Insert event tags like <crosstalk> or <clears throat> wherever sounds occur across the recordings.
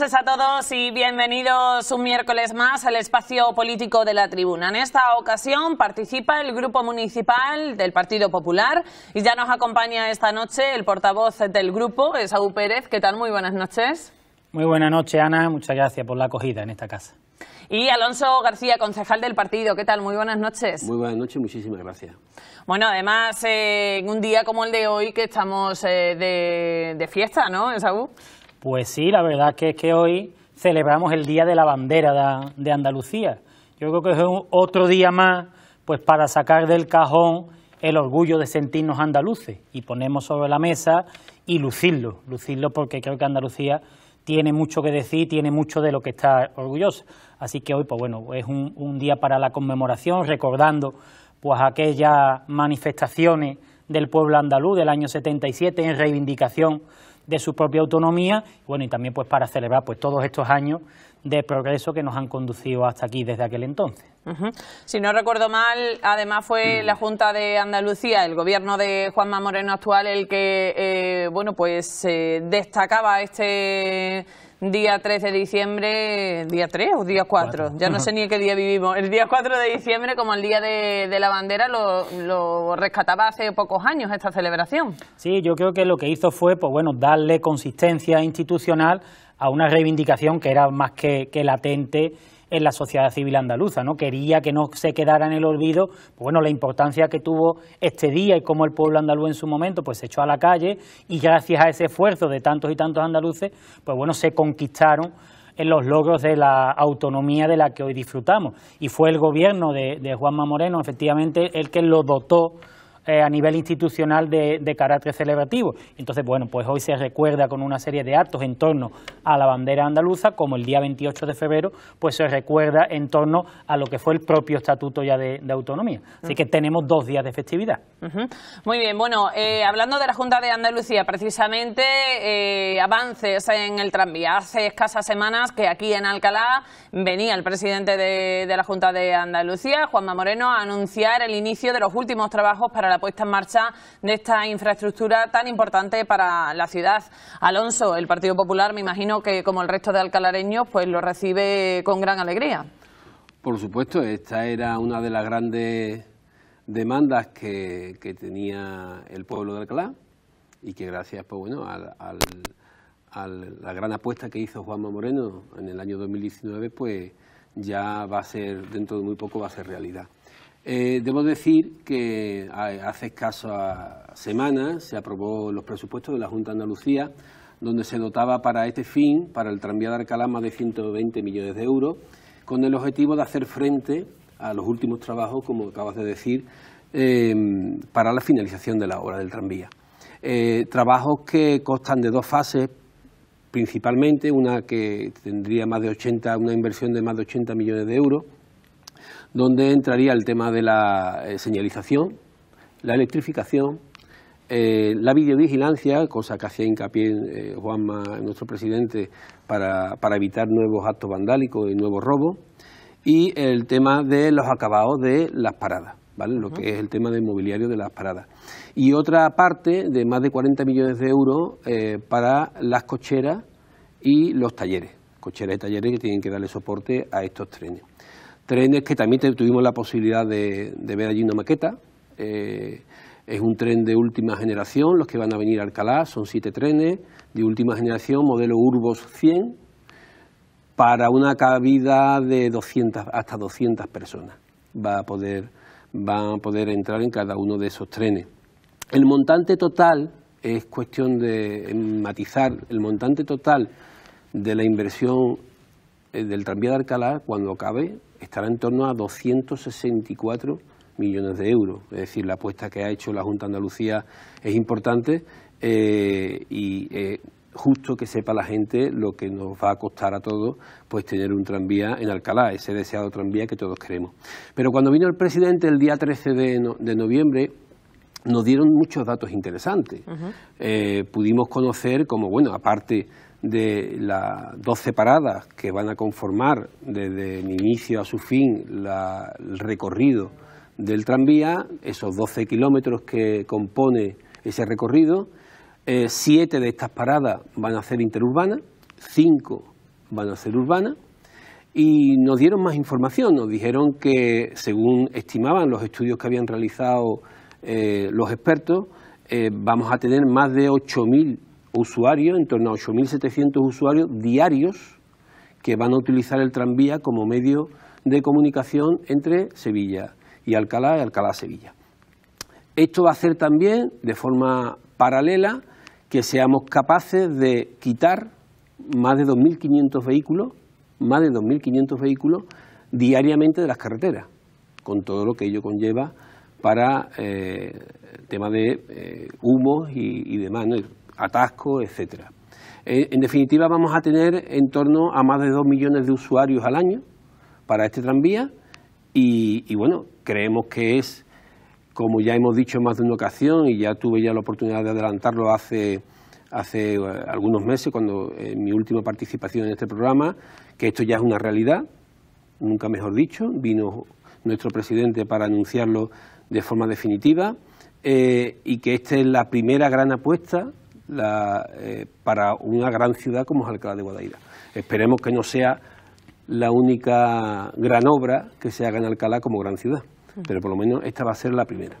noches a todos y bienvenidos un miércoles más al espacio político de la tribuna. En esta ocasión participa el Grupo Municipal del Partido Popular y ya nos acompaña esta noche el portavoz del grupo, Esaú Pérez. ¿Qué tal? Muy buenas noches. Muy buenas noches, Ana. Muchas gracias por la acogida en esta casa. Y Alonso García, concejal del partido. ¿Qué tal? Muy buenas noches. Muy buenas noches, muchísimas gracias. Bueno, además, en eh, un día como el de hoy, que estamos eh, de, de, fiesta, ¿no, Esaú? Pues sí, la verdad que es que hoy celebramos el Día de la Bandera de, Andalucía. Yo creo que es otro día más pues para sacar del cajón el orgullo de sentirnos andaluces y ponemos sobre la mesa y lucirlo, lucirlo porque creo que Andalucía tiene mucho que decir, tiene mucho de lo que está orgullosa. Así que hoy, pues bueno, es un, día para la conmemoración, recordando pues aquellas manifestaciones del pueblo andaluz del año 77 en reivindicación de su propia autonomía, bueno, y también pues para celebrar pues todos estos años de progreso que nos han conducido hasta aquí desde aquel entonces. Si no recuerdo mal, además fue mm. la Junta de Andalucía, el gobierno de Juanma Moreno actual, el que, eh, bueno, pues eh, destacaba este día 3 de diciembre, día 3 o día 4, ya no sé ni en qué día vivimos, el día 4 de diciembre como el día de, la bandera lo, rescataba hace pocos años esta celebración. Sí, yo creo que lo que hizo fue pues bueno, darle consistencia institucional a una reivindicación que era más que latente en la sociedad civil andaluza. ¿no? Quería que no se quedara en el olvido pues bueno, la importancia que tuvo este día y cómo el pueblo andaluz en su momento pues, se echó a la calle y gracias a ese esfuerzo de tantos y tantos andaluces pues, bueno, se conquistaron en los logros de la autonomía de la que hoy disfrutamos. Y fue el gobierno de, de Juanma Moreno, efectivamente, el que lo dotó eh, a nivel institucional de, carácter celebrativo. Entonces, bueno, pues hoy se recuerda con una serie de actos en torno a la bandera andaluza, como el día 28 de febrero, pues se recuerda en torno a lo que fue el propio estatuto ya de, autonomía. Así que tenemos dos días de festividad. Muy bien, bueno, eh, hablando de la Junta de Andalucía, precisamente eh, avances en el tranvía. Hace escasas semanas que aquí en Alcalá venía el presidente de, de la Junta de Andalucía, Juanma Moreno, a anunciar el inicio de los últimos trabajos para la puesta en marcha de esta infraestructura tan importante para la ciudad. Alonso, el Partido Popular, me imagino que como el resto de alcalareños, pues lo recibe con gran alegría. Por supuesto, esta era una de las grandes demandas que, tenía el pueblo de Alcalá y que gracias pues, bueno, a la gran apuesta que hizo Juanma Moreno en el año 2019, pues ya va a ser, dentro de muy poco va a ser realidad. Eh, debo decir que hace escasas ah, semanas se aprobó los presupuestos de la Junta de Andalucía, donde se dotaba para este fin, para el tranvía de Alcalá, más de 120 millones de euros, con el objetivo de hacer frente a los últimos trabajos, como acabas de decir, em, para la finalización de la obra del tranvía. Eh, trabajos que constan de dos fases, principalmente, una que tendría más de 80, una inversión de más de 80 millones de euros, donde entraría el tema de la eh, señalización, la electrificación, eh, la videovigilancia, cosa que hacía hincapié eh, Juanma, nuestro presidente, para, evitar nuevos actos vandálicos y nuevos robos, y el tema de los acabados de las paradas, ¿vale? lo que es el tema del mobiliario de las paradas. Y otra parte de más de 40 millones de euros para las cocheras y los talleres, cocheras y talleres que tienen que darle soporte a estos trenes. Trenes que también tuvimos la posibilidad de, ver allí en una maqueta. Eh, es un tren de última generación, los que van a venir a Alcalá, son siete trenes de última generación, modelo Urbos 100, para una cabida de 200, hasta 200 personas. Va a poder, va a poder entrar en cada uno de esos trenes. El montante total, es cuestión de matizar, el montante total de la inversión eh, del tranvía de Alcalá, cuando acabe, estará en torno a 264 millones de euros. Es decir, la apuesta que ha hecho la Junta de Andalucía es importante eh, y eh, justo que sepa la gente lo que nos va a costar a todos pues tener un tranvía en Alcalá, ese deseado tranvía que todos queremos. Pero cuando vino el presidente el día 13 de, noviembre, nos dieron muchos datos interesantes. Eh, pudimos conocer como, bueno, aparte de las 12 paradas que van a conformar desde el inicio a su fin el recorrido del tranvía, esos 12 kilómetros que compone ese recorrido, eh, siete de estas paradas van a ser interurbanas, cinco van a ser urbanas, y nos dieron más información, nos dijeron que, según estimaban los estudios que habían realizado eh, los expertos, eh, vamos a tener más de 8.000 usuarios, en torno a 8.700 usuarios diarios que van a utilizar el tranvía como medio de comunicación entre Sevilla y Alcalá y Alcalá-Sevilla. Esto va a hacer también, de forma paralela, que seamos capaces de quitar más de 2.500 vehículos, más de 2.500 vehículos diariamente de las carreteras, con todo lo que ello conlleva para el eh, tema de eh, humos y, demás atascos, etcétera. Eh, en definitiva, vamos a tener en torno a más de dos millones de usuarios al año para este tranvía y, bueno, creemos que es, como ya hemos dicho en más de una ocasión y ya tuve ya la oportunidad de adelantarlo hace, hace eh, algunos meses, cuando en mi última participación en este programa, que esto ya es una realidad, nunca mejor dicho, vino nuestro presidente para anunciarlo de forma definitiva eh, y que esta es la primera gran apuesta eh, para una gran ciudad como es Alcalá de Guadaira. Esperemos que no sea la única gran obra que se haga en Alcalá como gran ciudad, pero por lo menos esta va a ser la primera.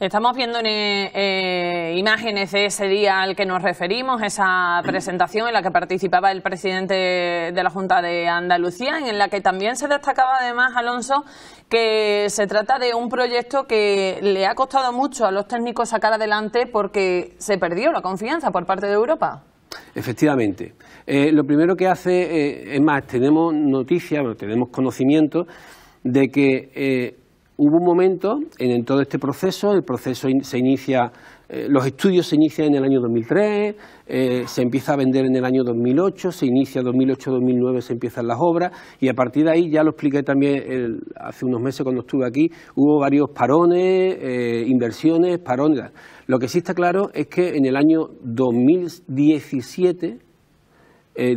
Estamos viendo en, eh, eh, imágenes de ese día al que nos referimos, esa presentación en la que participaba el presidente de la Junta de Andalucía, en la que también se destacaba además, Alonso, que se trata de un proyecto que le ha costado mucho a los técnicos sacar adelante porque se perdió la confianza por parte de Europa. Efectivamente. Eh, lo primero que hace, es más, tenemos noticias, tenemos conocimiento de que hubo un momento en, todo este proceso, el proceso se inicia, eh, los estudios se inician en el año 2003, eh, se empieza a vender en el año 2008, se inicia 2008-2009, se empiezan las obras y a partir de ahí, ya lo expliqué también hace unos meses cuando estuve aquí, hubo varios parones, eh, inversiones, parones. Lo que sí está claro es que en el año 2017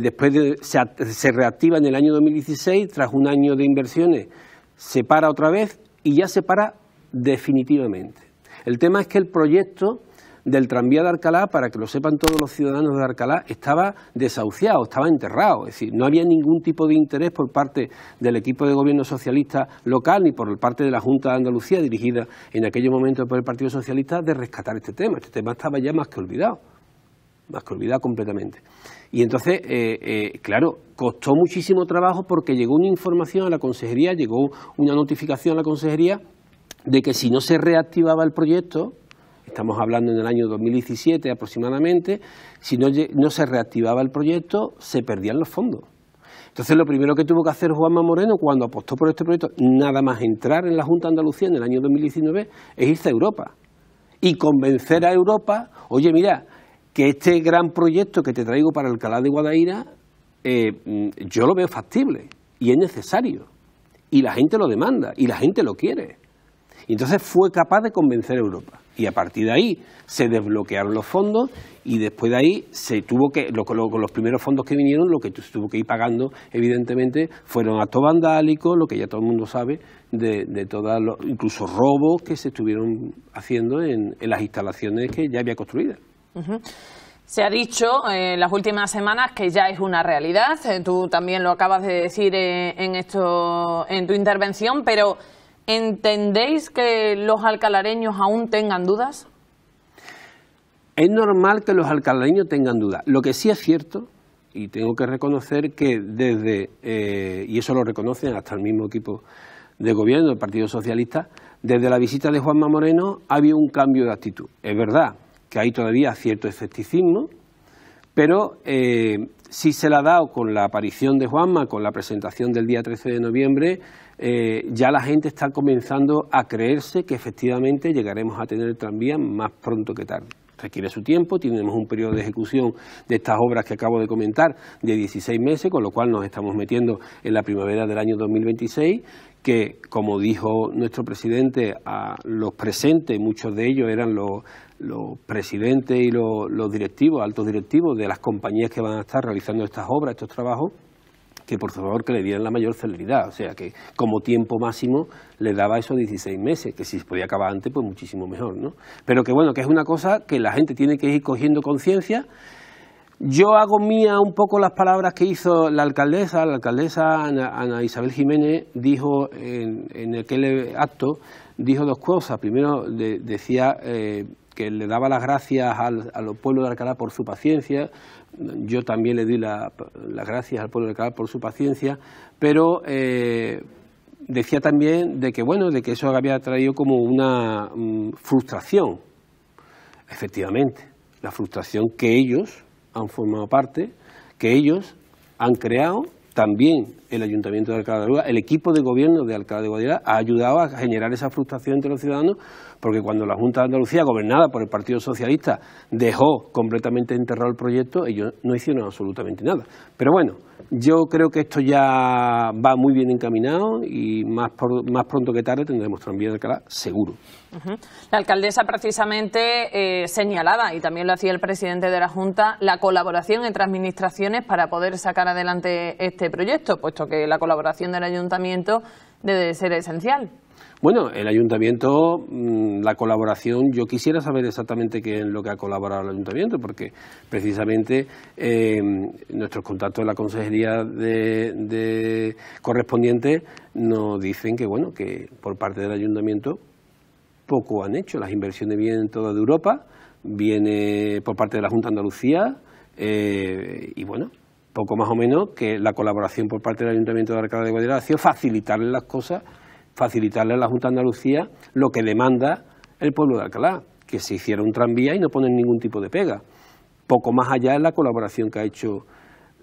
después de, se, se reactiva en el año 2016 tras un año de inversiones se para otra vez y ya se para definitivamente. El tema es que el proyecto del tranvía de Alcalá, para que lo sepan todos los ciudadanos de Alcalá, estaba desahuciado, estaba enterrado. Es decir, no había ningún tipo de interés por parte del equipo de gobierno socialista local ni por parte de la Junta de Andalucía, dirigida en aquel momento por el Partido Socialista, de rescatar este tema. Este tema estaba ya más que olvidado, más que olvidado completamente. Y entonces, eh, eh, claro, costó muchísimo trabajo porque llegó una información a la consejería, llegó una notificación a la consejería de que si no se reactivaba el proyecto, estamos hablando en el año 2017 aproximadamente, si no, se reactivaba el proyecto, se perdían los fondos. Entonces, lo primero que tuvo que hacer Juanma Moreno cuando apostó por este proyecto, nada más entrar en la Junta de Andalucía en el año 2019, es irse a Europa y convencer a Europa, oye, mira, que este gran proyecto que te traigo para Alcalá de Guadaira, eh, yo lo veo factible y es necesario. Y la gente lo demanda y la gente lo quiere. Y entonces fue capaz de convencer a Europa. Y a partir de ahí se desbloquearon los fondos y después de ahí se tuvo que, lo, con los primeros fondos que vinieron, lo que se tuvo que ir pagando, evidentemente, fueron actos vandálicos, lo que ya todo el mundo sabe, de, de los, incluso robos que se estuvieron haciendo en, en las instalaciones que ya había construidas. Se ha dicho en eh, las últimas semanas que ya es una realidad, eh, tú también lo acabas de decir eh, en, esto, en tu intervención, pero ¿entendéis que los alcalareños aún tengan dudas? Es normal que los alcalareños tengan dudas. Lo que sí es cierto, y tengo que reconocer que desde, y eso lo reconocen hasta el mismo equipo de gobierno del Partido Socialista, desde la visita de Juanma Moreno ha habido un cambio de actitud. Es verdad, que hay todavía cierto escepticismo, pero eh, si se la ha dado con la aparición de Juanma, con la presentación del día 13 de noviembre, eh, ya la gente está comenzando a creerse que efectivamente llegaremos a tener el tranvía más pronto que tarde. Requiere su tiempo, tenemos un periodo de ejecución de estas obras que acabo de comentar de 16 meses, con lo cual nos estamos metiendo en la primavera del año 2026, que, como dijo nuestro presidente, a los presentes, muchos de ellos eran los los presidentes y los, directivos, altos directivos de las compañías que van a estar realizando estas obras, estos trabajos, que por favor que le dieran la mayor celeridad, o sea que como tiempo máximo le daba esos 16 meses, que si se podía acabar antes pues muchísimo mejor, ¿no? Pero que bueno, que es una cosa que la gente tiene que ir cogiendo conciencia. Yo hago mía un poco las palabras que hizo la alcaldesa, la alcaldesa Ana, Isabel Jiménez dijo en, en aquel acto, dijo dos cosas, primero decía... Eh, que le daba las gracias al, al, pueblo de Alcalá por su paciencia, yo también le di las gracias al pueblo de Alcalá por su paciencia, pero eh, decía también de que, bueno, de que eso había traído como una mm, frustración, efectivamente, la frustración que ellos han formado parte, que ellos han creado también el Ayuntamiento de Alcalá de Guadalupe, el equipo de gobierno de Alcalá de Guadalajara ha ayudado a generar esa frustración entre los ciudadanos, porque cuando la Junta de Andalucía, gobernada por el Partido Socialista, dejó completamente enterrado el proyecto, ellos no hicieron absolutamente nada. Pero bueno, yo creo que esto ya va muy bien encaminado y más, más pronto que tarde tendremos tranvía de cara seguro. La alcaldesa precisamente eh, señalaba, y también lo hacía el presidente de la Junta, la colaboración entre administraciones para poder sacar adelante este proyecto, puesto que la colaboración del ayuntamiento debe ser esencial. Bueno, el ayuntamiento, mm, la colaboración, yo quisiera saber exactamente qué es lo que ha colaborado el ayuntamiento, porque precisamente em, nuestros contactos de la consejería de, correspondiente nos dicen que, bueno, que por parte del ayuntamiento poco han hecho. Las inversiones vienen todas de Europa, viene por parte de la Junta de Andalucía eh, y, bueno, poco más o menos que la colaboración por parte del ayuntamiento de Arcada de Guadalajara ha sido facilitarle las cosas facilitarle a la Junta de Andalucía lo que demanda el pueblo de Alcalá, que se hiciera un tranvía y no ponen ningún tipo de pega. Poco más allá es la colaboración que ha hecho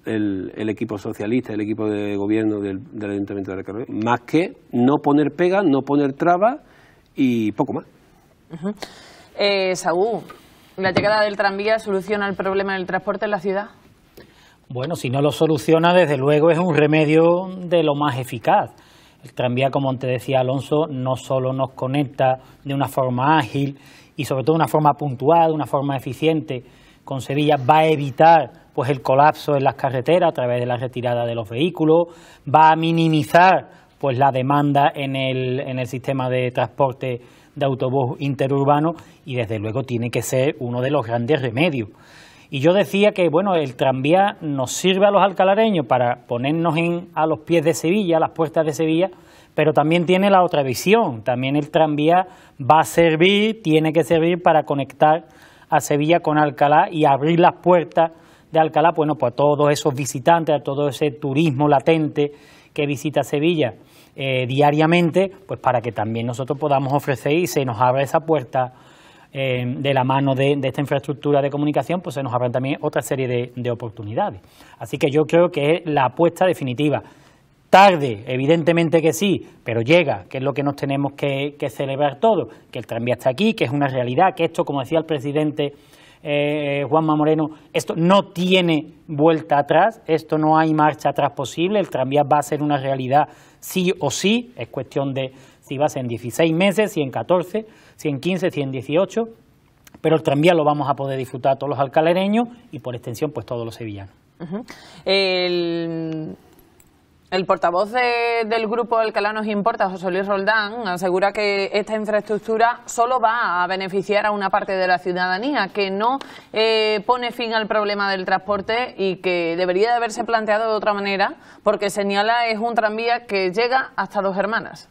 el, equipo socialista, el equipo de gobierno del, Ayuntamiento de Alcalá, más que no poner pega, no poner trabas y poco más. Eh, Saúl, ¿la llegada del tranvía soluciona el problema del transporte en la ciudad? Bueno, si no lo soluciona, desde luego es un remedio de lo más eficaz. El tranvía, como te decía Alonso, no solo nos conecta de una forma ágil y sobre todo de una forma puntual, de una forma eficiente con Sevilla, va a evitar pues el colapso en las carreteras a través de la retirada de los vehículos, va a minimizar pues la demanda en el sistema de transporte de autobús interurbano y desde luego tiene que ser uno de los grandes remedios. Y yo decía que, bueno, el tranvía nos sirve a los alcalareños para ponernos en, a los pies de Sevilla, a las puertas de Sevilla, pero también tiene la otra visión. También el tranvía va a servir, tiene que servir para conectar a Sevilla con Alcalá y abrir las puertas de Alcalá, bueno, pues a todos esos visitantes, a todo ese turismo latente que visita Sevilla eh, diariamente, pues para que también nosotros podamos ofrecer y se nos abra esa puerta eh, de la mano de, esta infraestructura de comunicación, pues se nos abran también otra serie de, oportunidades. Así que yo creo que es la apuesta definitiva. Tarde, evidentemente que sí, pero llega, que es lo que nos tenemos que, celebrar todos, que el tranvía está aquí, que es una realidad, que esto, como decía el presidente eh, Juanma Moreno, esto no tiene vuelta atrás, esto no hay marcha atrás posible, el tranvía va a ser una realidad sí o sí, es cuestión de si va a ser en 16 meses, y en 14 115, 118, pero el tranvía lo vamos a poder disfrutar todos los alcalereños y por extensión pues todos los sevillanos. el... portavoz del grupo Alcalá Nos Importa, José Luis Roldán, asegura que esta infraestructura solo va a beneficiar a una parte de la ciudadanía, que no eh, pone fin al problema del transporte y que debería de haberse planteado de otra manera, porque señala es un tranvía que llega hasta dos hermanas.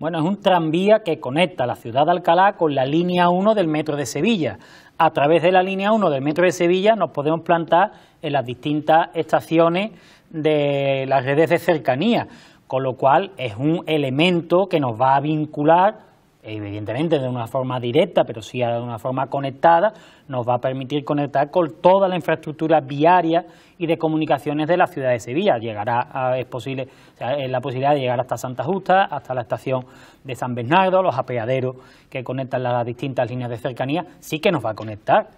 Bueno, es un tranvía que conecta la ciudad de Alcalá con la línea 1 del metro de Sevilla. A través de la línea 1 del metro de Sevilla nos podemos plantar en las distintas estaciones de las redes de cercanía, con lo cual es un elemento que nos va a vincular evidentemente de una forma directa, pero sí de una forma conectada, nos va a permitir conectar con toda la infraestructura viaria y de comunicaciones de la ciudad de Sevilla. Llegará es posible la posibilidad de llegar hasta Santa Justa, hasta la estación de San Bernardo, los apeaderos que conectan las distintas líneas de cercanía, sí que nos va a conectar.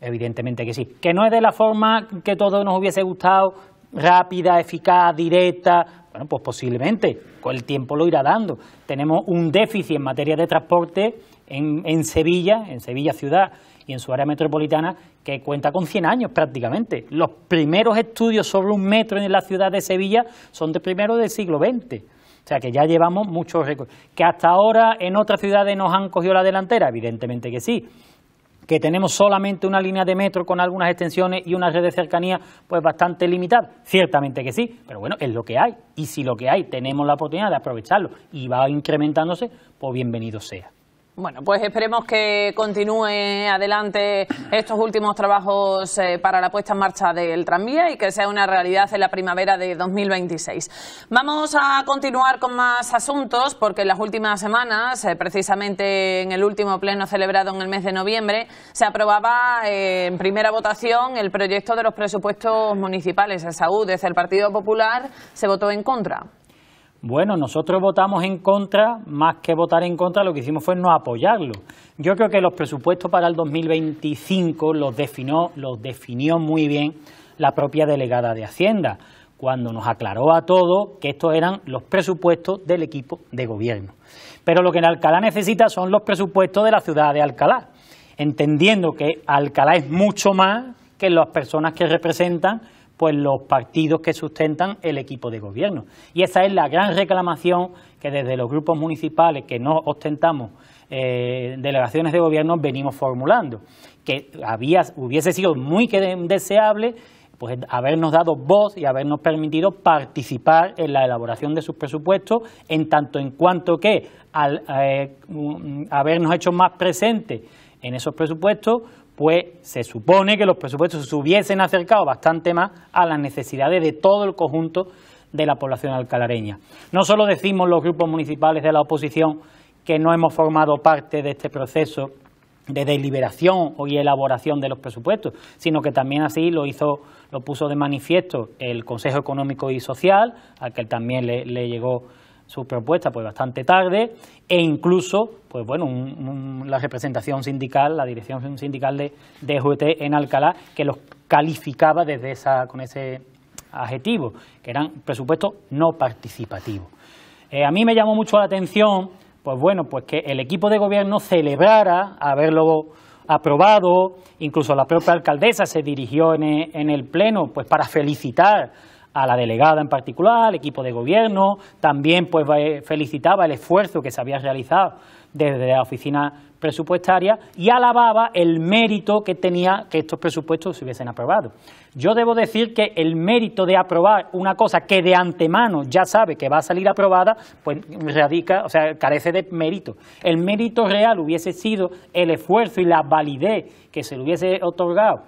Evidentemente que sí. Que no es de la forma que todos nos hubiese gustado, rápida, eficaz, directa, bueno, pues posiblemente, con el tiempo lo irá dando. Tenemos un déficit en materia de transporte en, Sevilla, en Sevilla ciudad y en su área metropolitana, que cuenta con 100 años prácticamente. Los primeros estudios sobre un metro en la ciudad de Sevilla son de primero del siglo XX. O sea que ya llevamos muchos récords. ¿Que hasta ahora en otras ciudades nos han cogido la delantera? Evidentemente que sí que tenemos solamente una línea de metro con algunas extensiones y una red de cercanía pues bastante limitada. Ciertamente que sí, pero bueno, es lo que hay. Y si lo que hay tenemos la oportunidad de aprovecharlo y va incrementándose, pues bienvenido sea. Bueno, pues esperemos que continúe adelante estos últimos trabajos eh, para la puesta en marcha del tranvía y que sea una realidad en la primavera de 2026. Vamos a continuar con más asuntos porque en las últimas semanas, eh, precisamente en el último pleno celebrado en el mes de noviembre, se aprobaba eh, en primera votación el proyecto de los presupuestos municipales. de Saúl, desde el Partido Popular, se votó en contra. Bueno, nosotros votamos en contra, más que votar en contra, lo que hicimos fue no apoyarlo. Yo creo que los presupuestos para el 2025 los definió, los definió muy bien la propia delegada de Hacienda, cuando nos aclaró a todos que estos eran los presupuestos del equipo de gobierno. Pero lo que Alcalá necesita son los presupuestos de la ciudad de Alcalá, entendiendo que Alcalá es mucho más que las personas que representan pues los partidos que sustentan el equipo de gobierno. Y esa es la gran reclamación que desde los grupos municipales que no ostentamos eh, delegaciones de gobierno venimos formulando, que hubiese sido muy deseable pues habernos dado voz y habernos permitido participar en la elaboración de sus presupuestos, en tanto en cuanto que al eh, mm, habernos hecho más presentes en esos presupuestos, pues se supone que los presupuestos se hubiesen acercado bastante más a las necesidades de todo el conjunto de la población alcalareña. No solo decimos los grupos municipales de la oposición que no hemos formado parte de este proceso de deliberación y elaboración de los presupuestos, sino que también así lo hizo, lo puso de manifiesto el Consejo Económico y Social, al que también le llegó su propuesta pues bastante tarde e incluso pues bueno la representación sindical la dirección sindical de, de en Alcalá que los calificaba desde esa con ese adjetivo que eran presupuestos no participativos eh, a mí me llamó mucho la atención pues bueno pues que el equipo de gobierno celebrara haberlo aprobado incluso la propia alcaldesa se dirigió en el, en el pleno pues para felicitar a la delegada en particular, al equipo de gobierno, también pues eh, felicitaba el esfuerzo que se había realizado desde la oficina presupuestaria y alababa el mérito que tenía que estos presupuestos se hubiesen aprobado. Yo debo decir que el mérito de aprobar una cosa que de antemano ya sabe que va a salir aprobada, pues radica, o sea, carece de mérito. El mérito real hubiese sido el esfuerzo y la validez que se le hubiese otorgado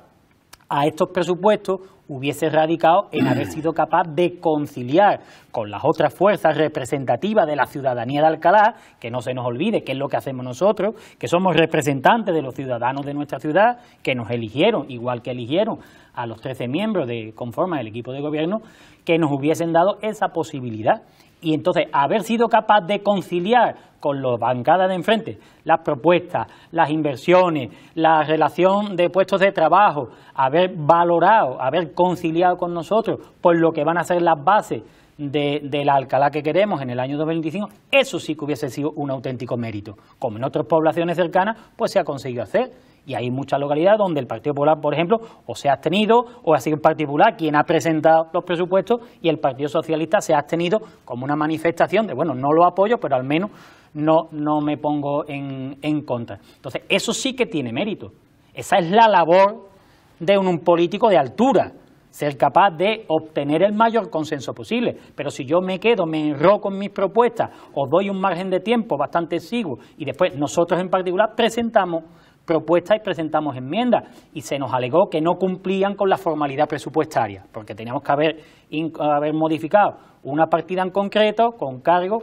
a estos presupuestos hubiese radicado en haber <clears throat> sido capaz de conciliar con las otras fuerzas representativas de la ciudadanía de Alcalá, que no se nos olvide que es lo que hacemos nosotros, que somos representantes de los ciudadanos de nuestra ciudad, que nos eligieron, igual que eligieron a los 13 miembros de conforman el equipo de gobierno, que nos hubiesen dado esa posibilidad. Y entonces, haber sido capaz de conciliar con los bancadas de enfrente las propuestas, las inversiones, la relación de puestos de trabajo, haber valorado, haber conciliado con nosotros por lo que van a ser las bases de, la Alcalá que queremos en el año 2025, eso sí que hubiese sido un auténtico mérito. Como en otras poblaciones cercanas, pues se ha conseguido hacer. Y hay muchas localidades donde el Partido Popular, por ejemplo, o se ha abstenido, o ha sido en particular quien ha presentado los presupuestos y el Partido Socialista se ha abstenido como una manifestación de, bueno, no lo apoyo, pero al menos no, me pongo en, en contra. Entonces, eso sí que tiene mérito. Esa es la labor de un, político de altura, ser capaz de obtener el mayor consenso posible. Pero si yo me quedo, me enroco con mis propuestas, o doy un margen de tiempo bastante exiguo y después nosotros en particular presentamos Propuesta y presentamos enmiendas y se nos alegó que no cumplían con la formalidad presupuestaria, porque teníamos que haber, modificado una partida en concreto con cargo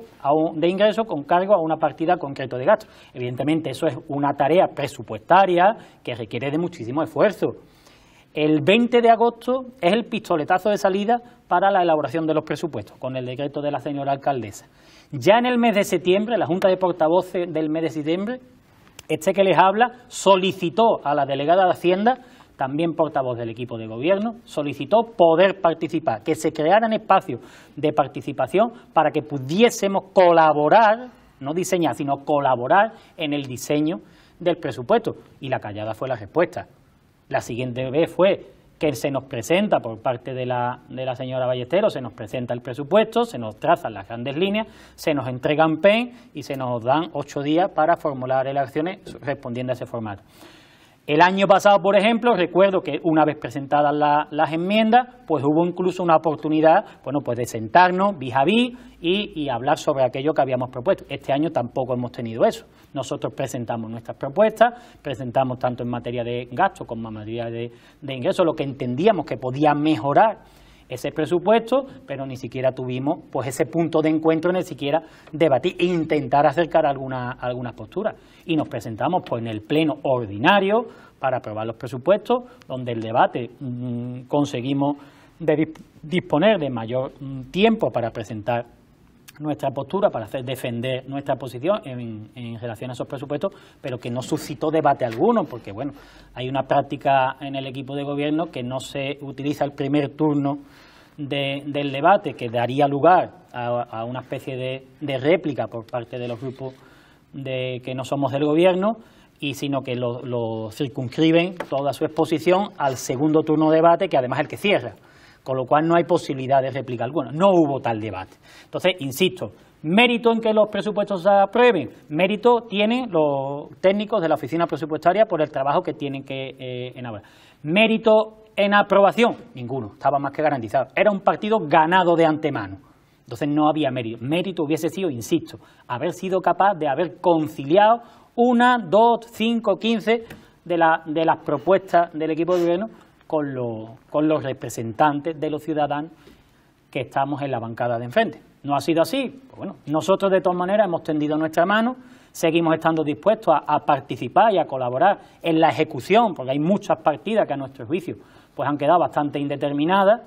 de ingreso con cargo a una partida en concreto de gastos. Evidentemente eso es una tarea presupuestaria que requiere de muchísimo esfuerzo. El 20 de agosto es el pistoletazo de salida para la elaboración de los presupuestos, con el decreto de la señora alcaldesa. Ya en el mes de septiembre, la Junta de Portavoces del mes de septiembre este que les habla solicitó a la delegada de Hacienda, también portavoz del equipo de gobierno, solicitó poder participar, que se crearan espacios de participación para que pudiésemos colaborar, no diseñar, sino colaborar en el diseño del presupuesto. Y la callada fue la respuesta. La siguiente vez fue que se nos presenta por parte de la, de la señora Ballesteros, se nos presenta el presupuesto, se nos trazan las grandes líneas, se nos entregan PEN y se nos dan ocho días para formular elecciones respondiendo a ese formato. El año pasado, por ejemplo, recuerdo que una vez presentadas las enmiendas, pues hubo incluso una oportunidad, bueno, pues de sentarnos vis a vis y, hablar sobre aquello que habíamos propuesto. Este año tampoco hemos tenido eso. Nosotros presentamos nuestras propuestas, presentamos tanto en materia de gasto como en materia de, de ingresos, lo que entendíamos que podía mejorar ese presupuesto, pero ni siquiera tuvimos pues ese punto de encuentro ni siquiera debatir e intentar acercar algunas algunas posturas. Y nos presentamos pues en el pleno ordinario para aprobar los presupuestos, donde el debate mm, conseguimos disponer de mayor mm, tiempo para presentar nuestra postura para hacer defender nuestra posición en, relación a esos presupuestos, pero que no suscitó debate alguno, porque bueno, hay una práctica en el equipo de gobierno que no se utiliza el primer turno del debate, que daría lugar a, una especie de, réplica por parte de los grupos de que no somos del gobierno, y sino que lo, lo circunscriben toda su exposición al segundo turno de debate, que además es el que cierra con lo cual no hay posibilidad de réplica alguna. No hubo tal debate. Entonces, insisto, mérito en que los presupuestos se aprueben, mérito tienen los técnicos de la oficina presupuestaria por el trabajo que tienen que eh, enablar. Mérito en aprobación, ninguno, estaba más que garantizado. Era un partido ganado de antemano. Entonces no había mérito. Mérito hubiese sido, insisto, haber sido capaz de haber conciliado una, dos, cinco, quince de, de las propuestas del equipo de gobierno con los, con los representantes de los ciudadanos que estamos en la bancada de enfrente. ¿No ha sido así? Pues bueno, nosotros de todas maneras hemos tendido nuestra mano, seguimos estando dispuestos a, participar y a colaborar en la ejecución, porque hay muchas partidas que a nuestro juicio pues han quedado bastante indeterminadas.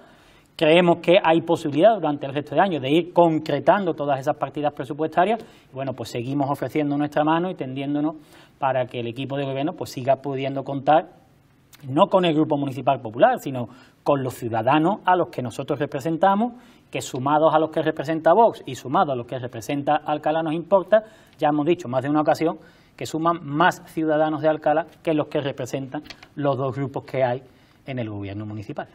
Creemos que hay posibilidad durante el resto de año de ir concretando todas esas partidas presupuestarias. Bueno, pues seguimos ofreciendo nuestra mano y tendiéndonos para que el equipo de gobierno pues siga pudiendo contar no con el Grupo Municipal Popular, sino con los ciudadanos a los que nosotros representamos, que sumados a los que representa Vox y sumados a los que representa Alcalá nos importa, ya hemos dicho más de una ocasión que suman más ciudadanos de Alcalá que los que representan los dos grupos que hay en el gobierno municipal.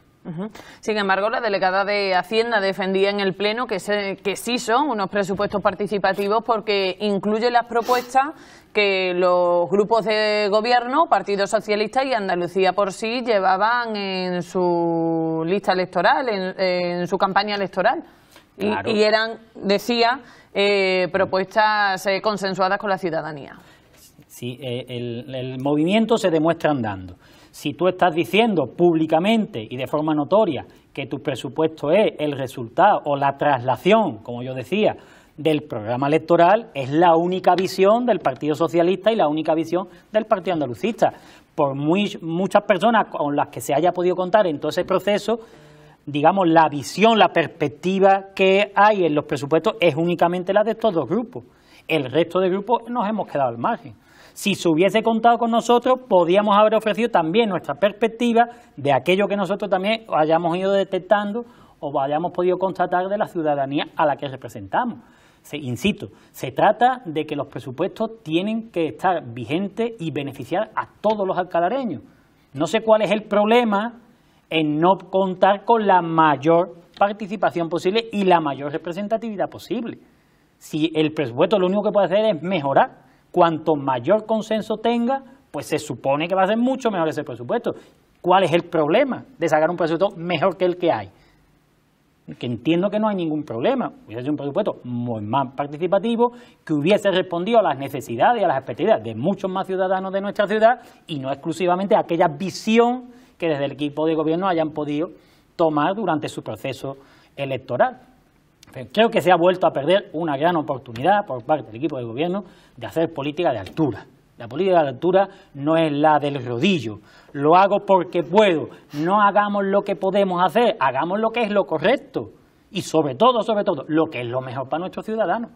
Sin embargo, la delegada de Hacienda defendía en el Pleno que, que sí son unos presupuestos participativos porque incluye las propuestas que los grupos de gobierno, Partido Socialista y Andalucía por sí, llevaban en su lista electoral, en, su campaña electoral. Y, eran, decía, eh, propuestas eh, consensuadas con la ciudadanía. Sí, eh, el, el movimiento se demuestra andando. Si tú estás diciendo públicamente y de forma notoria que tu presupuesto es el resultado o la traslación, como yo decía, del programa electoral, es la única visión del Partido Socialista y la única visión del Partido Andalucista. Por muchas personas con las que se haya podido contar en todo ese proceso, digamos, la visión, la perspectiva que hay en los presupuestos es únicamente la de estos dos grupos. El resto de grupos nos hemos quedado al margen. Si se hubiese contado con nosotros, podíamos haber ofrecido también nuestra perspectiva de aquello que nosotros también hayamos ido detectando o hayamos podido constatar de la ciudadanía a la que representamos. Se, insisto, se trata de que los presupuestos tienen que estar vigentes y beneficiar a todos los alcalareños. No sé cuál es el problema en no contar con la mayor participación posible y la mayor representatividad posible. Si el presupuesto lo único que puede hacer es mejorar, Cuanto mayor consenso tenga, pues se supone que va a ser mucho mejor ese presupuesto. ¿Cuál es el problema de sacar un presupuesto mejor que el que hay? Que entiendo que no hay ningún problema. Hubiese sido un presupuesto muy más participativo, que hubiese respondido a las necesidades y a las expectativas de muchos más ciudadanos de nuestra ciudad y no exclusivamente a aquella visión que desde el equipo de gobierno hayan podido tomar durante su proceso electoral creo que se ha vuelto a perder una gran oportunidad por parte del equipo de gobierno de hacer política de altura. La política de altura no es la del rodillo. Lo hago porque puedo. No hagamos lo que podemos hacer, hagamos lo que es lo correcto. Y sobre todo, sobre todo, lo que es lo mejor para nuestros ciudadanos.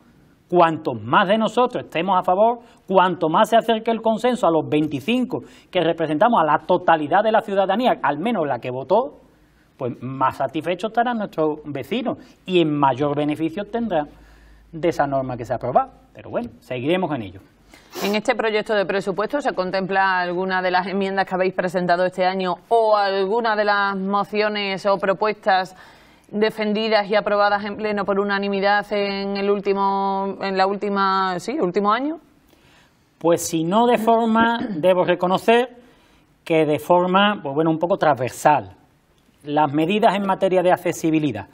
Cuanto más de nosotros estemos a favor, cuanto más se acerque el consenso a los 25 que representamos a la totalidad de la ciudadanía, al menos la que votó, pues más satisfechos estarán nuestros vecinos y en mayor beneficio tendrán de esa norma que se ha aprobado. Pero bueno, seguiremos en ello. En este proyecto de presupuesto se contempla alguna de las enmiendas que habéis presentado este año o alguna de las mociones o propuestas defendidas y aprobadas en pleno por unanimidad en el último en la última sí, último año. Pues si no de forma debo reconocer que de forma pues bueno, un poco transversal las medidas en materia de accesibilidad.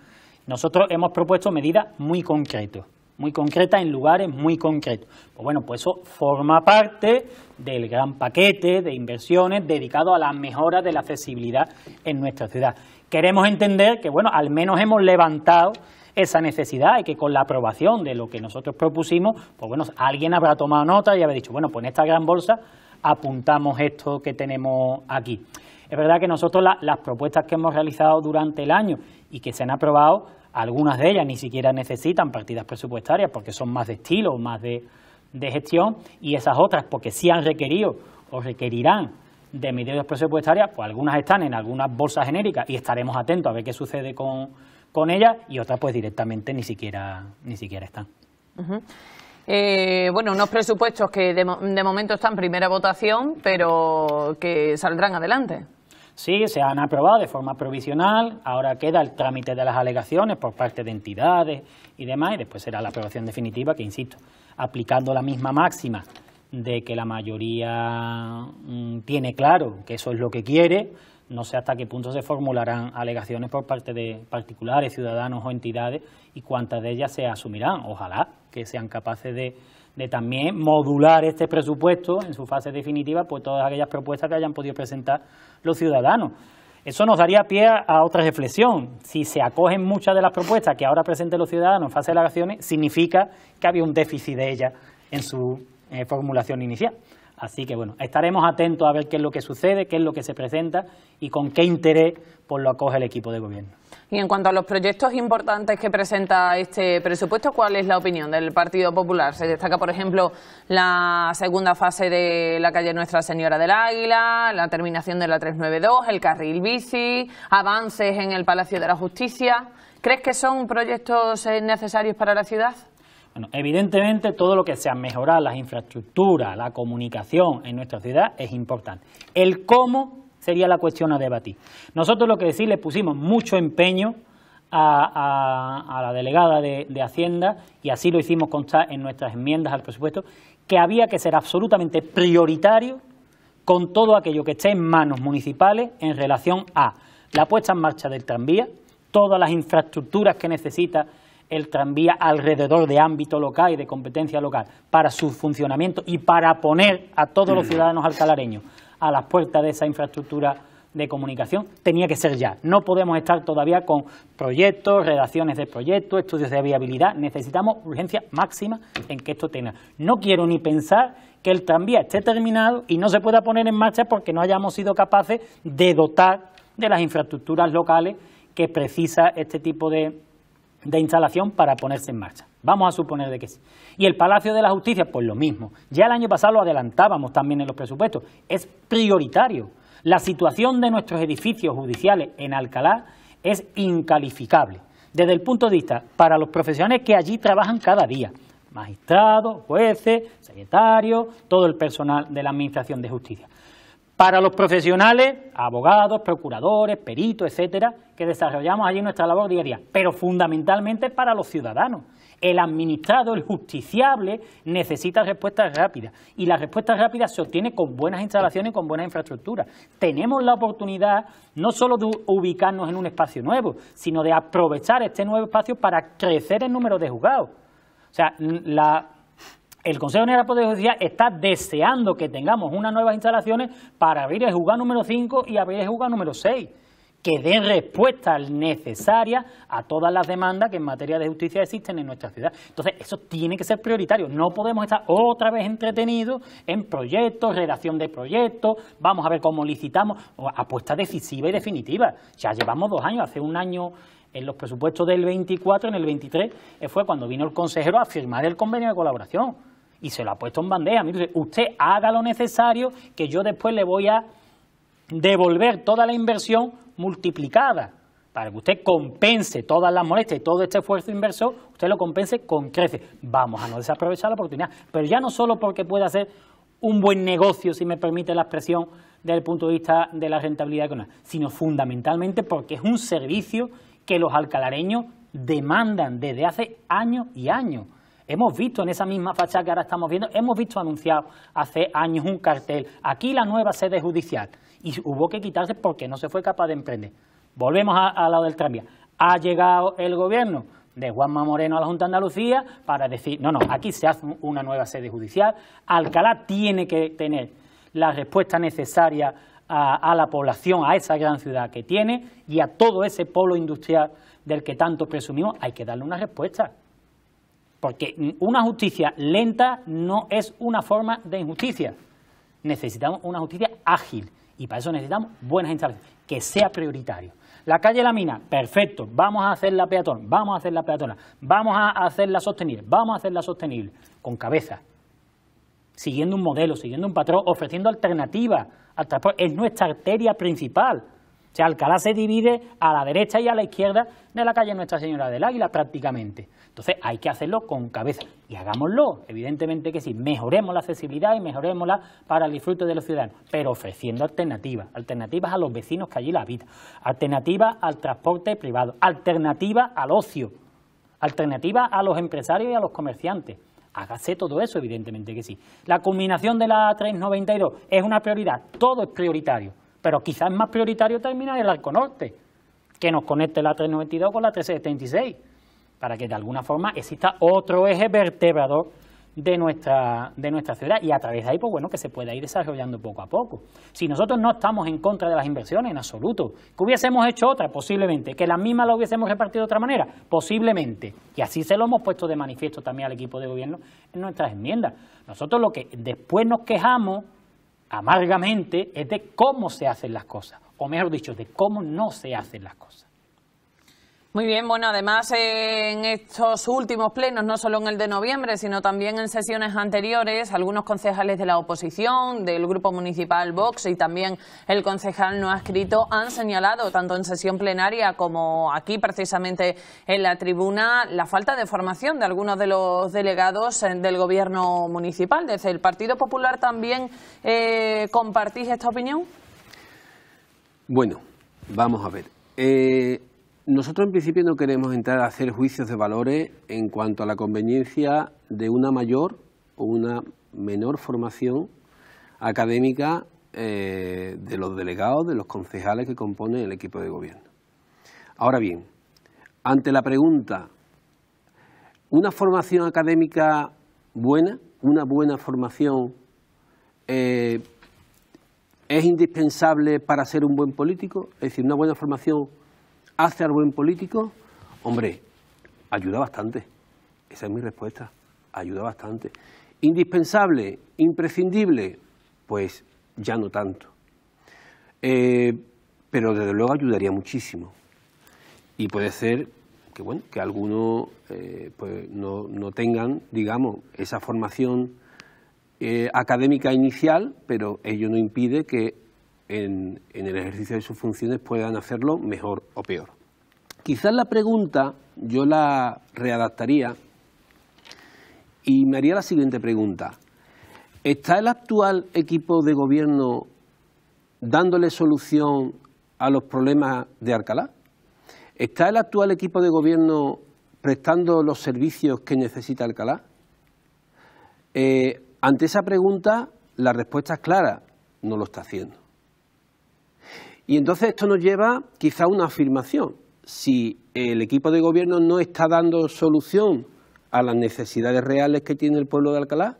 Nosotros hemos propuesto medidas muy concretas, muy concretas en lugares muy concretos. Pues bueno, pues eso forma parte del gran paquete de inversiones dedicado a la mejora de la accesibilidad en nuestra ciudad. Queremos entender que, bueno, al menos hemos levantado esa necesidad y que con la aprobación de lo que nosotros propusimos, pues bueno, alguien habrá tomado nota y habrá dicho, bueno, pues en esta gran bolsa apuntamos esto que tenemos aquí. Es verdad que nosotros las propuestas que hemos realizado durante el año y que se han aprobado, algunas de ellas ni siquiera necesitan partidas presupuestarias porque son más de estilo, más de, gestión, y esas otras porque sí han requerido o requerirán de medidas presupuestarias, pues algunas están en algunas bolsas genéricas y estaremos atentos a ver qué sucede con, con ellas y otras pues directamente ni siquiera, ni siquiera están. Eh, bueno, unos presupuestos que de, momento están en primera votación, pero que saldrán adelante. Sí, se han aprobado de forma provisional, ahora queda el trámite de las alegaciones por parte de entidades y demás, y después será la aprobación definitiva, que insisto, aplicando la misma máxima de que la mayoría mm, tiene claro que eso es lo que quiere, no sé hasta qué punto se formularán alegaciones por parte de particulares, ciudadanos o entidades y cuántas de ellas se asumirán. Ojalá que sean capaces de, de también modular este presupuesto en su fase definitiva, pues todas aquellas propuestas que hayan podido presentar los ciudadanos. Eso nos daría pie a otra reflexión. Si se acogen muchas de las propuestas que ahora presenten los ciudadanos en fase de alegaciones, significa que había un déficit de ellas en su eh, formulación inicial. Así que bueno, estaremos atentos a ver qué es lo que sucede, qué es lo que se presenta y con qué interés por pues, lo acoge el equipo de gobierno. Y en cuanto a los proyectos importantes que presenta este presupuesto, ¿cuál es la opinión del Partido Popular? Se destaca, por ejemplo, la segunda fase de la calle Nuestra Señora del Águila, la terminación de la 392, el carril bici, avances en el Palacio de la Justicia. ¿Crees que son proyectos eh, necesarios para la ciudad? Bueno, evidentemente todo lo que sea mejorar las infraestructuras, la comunicación en nuestra ciudad es importante. El cómo sería la cuestión a debatir. Nosotros lo que decimos le pusimos mucho empeño a, la delegada de, de, Hacienda y así lo hicimos constar en nuestras enmiendas al presupuesto, que había que ser absolutamente prioritario con todo aquello que esté en manos municipales en relación a la puesta en marcha del tranvía, todas las infraestructuras que necesita el tranvía alrededor de ámbito local y de competencia local para su funcionamiento y para poner a todos los mm. ciudadanos alcalareños a las puertas de esa infraestructura de comunicación tenía que ser ya. No podemos estar todavía con proyectos, redacciones de proyectos, estudios de viabilidad. Necesitamos urgencia máxima en que esto tenga. No quiero ni pensar que el tranvía esté terminado y no se pueda poner en marcha porque no hayamos sido capaces de dotar de las infraestructuras locales que precisa este tipo de, de instalación para ponerse en marcha. Vamos a suponer de que sí. Y el Palacio de la Justicia, pues lo mismo. Ya el año pasado lo adelantábamos también en los presupuestos. Es prioritario. La situación de nuestros edificios judiciales en Alcalá es incalificable. Desde el punto de vista para los profesionales que allí trabajan cada día, magistrados, jueces, secretarios, todo el personal de la Administración de Justicia. Para los profesionales, abogados, procuradores, peritos, etcétera, que desarrollamos allí nuestra labor diaria, pero fundamentalmente para los ciudadanos. El administrado, el justiciable, necesita respuestas rápidas y las respuestas rápidas se obtienen con buenas instalaciones y con buenas infraestructuras. Tenemos la oportunidad no solo de ubicarnos en un espacio nuevo, sino de aprovechar este nuevo espacio para crecer el número de juzgados. O sea, la el Consejo General de Justicia está deseando que tengamos unas nuevas instalaciones para abrir el juzgado número 5 y abrir el juzgado número 6, que den respuesta necesaria a todas las demandas que en materia de justicia existen en nuestra ciudad. Entonces, eso tiene que ser prioritario. No podemos estar otra vez entretenidos en proyectos, redacción de proyectos, vamos a ver cómo licitamos, apuesta decisiva y definitiva. Ya llevamos dos años, hace un año en los presupuestos del 24, en el 23, eh, fue cuando vino el consejero a firmar el convenio de colaboración y se lo ha puesto en bandeja. Mire, usted haga lo necesario que yo después le voy a devolver toda la inversión multiplicada para que usted compense todas las molestias y todo este esfuerzo inversor, usted lo compense con creces. Vamos a no desaprovechar la oportunidad, pero ya no solo porque pueda ser un buen negocio, si me permite la expresión, desde el punto de vista de la rentabilidad económica, sino fundamentalmente porque es un servicio que los alcalareños demandan desde hace años y años. Hemos visto en esa misma fachada que ahora estamos viendo, hemos visto anunciado hace años un cartel, aquí la nueva sede judicial, y hubo que quitarse porque no se fue capaz de emprender. Volvemos al lado del tranvía. Ha llegado el gobierno de Juanma Moreno a la Junta de Andalucía para decir, no, no, aquí se hace una nueva sede judicial, Alcalá tiene que tener la respuesta necesaria a, a, la población, a esa gran ciudad que tiene y a todo ese polo industrial del que tanto presumimos, hay que darle una respuesta. Porque una justicia lenta no es una forma de injusticia. Necesitamos una justicia ágil y para eso necesitamos buenas instalaciones, que sea prioritario. La calle La Mina, perfecto, vamos a hacer la peatón, vamos a hacer la peatona, vamos a hacerla sostenible, vamos a hacerla sostenible, con cabeza, siguiendo un modelo, siguiendo un patrón, ofreciendo alternativas al Es nuestra arteria principal. O sea, Alcalá se divide a la derecha y a la izquierda de la calle Nuestra Señora del Águila prácticamente. Entonces hay que hacerlo con cabeza y hagámoslo, evidentemente que sí, mejoremos la accesibilidad y mejoremosla para el disfrute de los ciudadanos, pero ofreciendo alternativas, alternativas a los vecinos que allí la habitan, alternativas al transporte privado, alternativas al ocio, alternativas a los empresarios y a los comerciantes. Hágase todo eso, evidentemente que sí. La culminación de la 392 es una prioridad, todo es prioritario, pero quizás más prioritario terminar el Arco Norte, que nos conecte la 392 con la 376 para que de alguna forma exista otro eje vertebrador de nuestra, de nuestra ciudad y a través de ahí, pues bueno, que se pueda ir desarrollando poco a poco. Si nosotros no estamos en contra de las inversiones en absoluto, que hubiésemos hecho otra, posiblemente, que las mismas las hubiésemos repartido de otra manera, posiblemente, y así se lo hemos puesto de manifiesto también al equipo de gobierno en nuestras enmiendas. Nosotros lo que después nos quejamos amargamente es de cómo se hacen las cosas, o mejor dicho, de cómo no se hacen las cosas. Muy bien, bueno, además en estos últimos plenos, no solo en el de noviembre, sino también en sesiones anteriores, algunos concejales de la oposición, del grupo municipal Vox y también el concejal no ha escrito, han señalado, tanto en sesión plenaria como aquí precisamente en la tribuna, la falta de formación de algunos de los delegados del gobierno municipal. Desde el Partido Popular también eh, compartís esta opinión. Bueno, vamos a ver. Eh, nosotros en principio no queremos entrar a hacer juicios de valores en cuanto a la conveniencia de una mayor o una menor formación académica eh, de los delegados, de los concejales que componen el equipo de gobierno. Ahora bien, ante la pregunta, ¿una formación académica buena, una buena formación, eh, es indispensable para ser un buen político? Es decir, una buena formación hace al buen político, hombre, ayuda bastante. Esa es mi respuesta, ayuda bastante. Indispensable, imprescindible, pues ya no tanto. Eh, pero desde luego ayudaría muchísimo. Y puede ser que, bueno, que algunos eh, pues no, tengan, digamos, esa formación eh, académica inicial, pero ello no impide que en, el ejercicio de sus funciones puedan hacerlo mejor o peor. Quizás la pregunta yo la readaptaría y me haría la siguiente pregunta. ¿Está el actual equipo de gobierno dándole solución a los problemas de Alcalá? ¿Está el actual equipo de gobierno prestando los servicios que necesita Alcalá? Eh, ante esa pregunta, la respuesta es clara, no lo está haciendo. Y entonces esto nos lleva quizá a una afirmación. Si el equipo de gobierno no está dando solución a las necesidades reales que tiene el pueblo de Alcalá,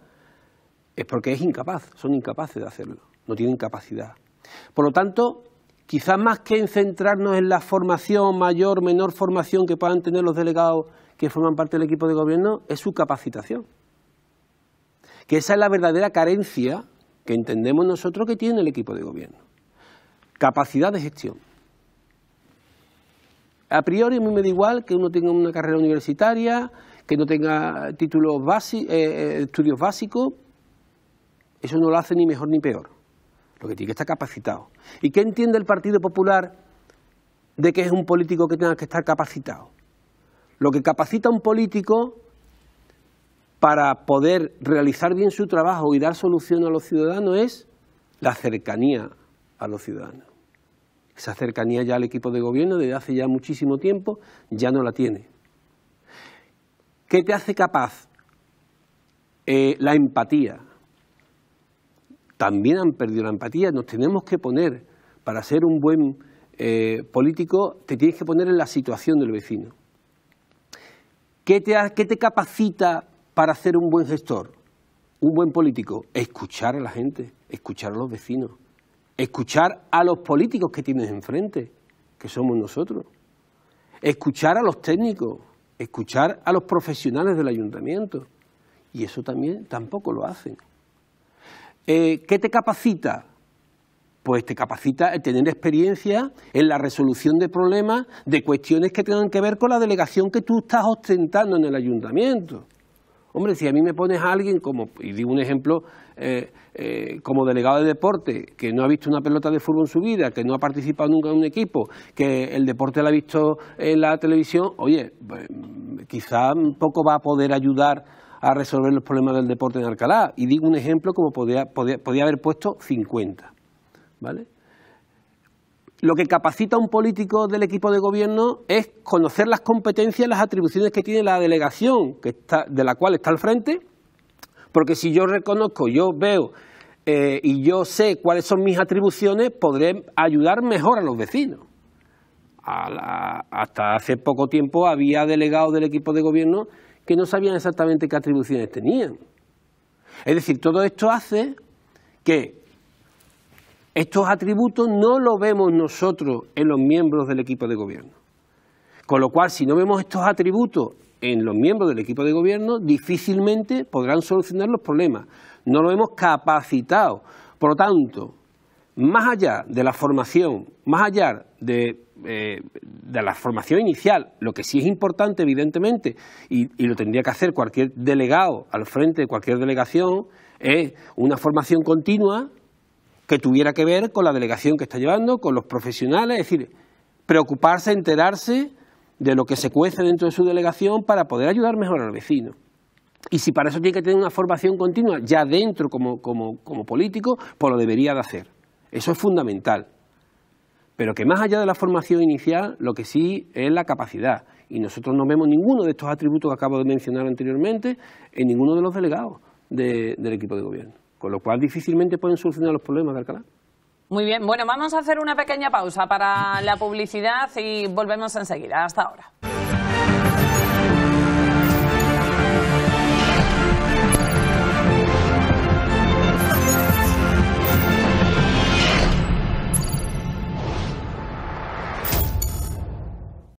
es porque es incapaz, son incapaces de hacerlo, no tienen capacidad. Por lo tanto, quizás más que en centrarnos en la formación, mayor, menor formación que puedan tener los delegados que forman parte del equipo de gobierno, es su capacitación. Que esa es la verdadera carencia que entendemos nosotros que tiene el equipo de gobierno. Capacidad de gestión. A priori a mí me da igual que uno tenga una carrera universitaria, que no tenga títulos eh, eh, estudios básicos, eso no lo hace ni mejor ni peor. Lo que tiene que estar capacitado. ¿Y qué entiende el Partido Popular de que es un político que tenga que estar capacitado? Lo que capacita a un político para poder realizar bien su trabajo y dar solución a los ciudadanos es la cercanía a los ciudadanos. Esa cercanía ya al equipo de gobierno desde hace ya muchísimo tiempo ya no la tiene. ¿Qué te hace capaz? Eh, la empatía. También han perdido la empatía. Nos tenemos que poner, para ser un buen eh, político, te tienes que poner en la situación del vecino. ¿Qué te, ¿Qué te capacita para ser un buen gestor, un buen político? Escuchar a la gente, escuchar a los vecinos escuchar a los políticos que tienes enfrente, que somos nosotros, escuchar a los técnicos, escuchar a los profesionales del ayuntamiento, y eso también tampoco lo hacen. Eh, ¿Qué te capacita? Pues te capacita el tener experiencia en la resolución de problemas, de cuestiones que tengan que ver con la delegación que tú estás ostentando en el ayuntamiento. Hombre, si a mí me pones a alguien como, y digo un ejemplo, eh, eh, como delegado de deporte, que no ha visto una pelota de fútbol en su vida, que no ha participado nunca en un equipo, que el deporte lo ha visto en la televisión, oye, pues, quizá un poco va a poder ayudar a resolver los problemas del deporte en Alcalá. Y digo un ejemplo como podría podía haber puesto 50, ¿vale? lo que capacita a un político del equipo de gobierno es conocer las competencias las atribuciones que tiene la delegación de la cual está al frente, porque si yo reconozco, yo veo eh, y yo sé cuáles son mis atribuciones, podré ayudar mejor a los vecinos. hasta hace poco tiempo había delegados del equipo de gobierno que no sabían exactamente qué atribuciones tenían. Es decir, todo esto hace que estos atributos no los vemos nosotros en los miembros del equipo de gobierno. Con lo cual, si no vemos estos atributos en los miembros del equipo de gobierno, difícilmente podrán solucionar los problemas. No lo hemos capacitado. Por lo tanto, más allá de la formación, más allá de, eh, la formación inicial, lo que sí es importante, evidentemente, y lo tendría que hacer cualquier delegado al frente de cualquier delegación, es una formación continua que tuviera que ver con la delegación que está llevando, con los profesionales, es decir, preocuparse, enterarse de lo que se cuece dentro de su delegación para poder ayudar mejor al vecino. Y si para eso tiene que tener una formación continua ya dentro como, como, como político, pues lo debería de hacer. Eso es fundamental. Pero que más allá de la formación inicial, lo que sí es la capacidad. Y nosotros no vemos ninguno de estos atributos que acabo de mencionar anteriormente en ninguno de los delegados del equipo de gobierno con lo cual difícilmente pueden solucionar los problemas del canal. Muy bien, bueno, vamos a hacer una pequeña pausa para la publicidad y volvemos enseguida. Hasta ahora.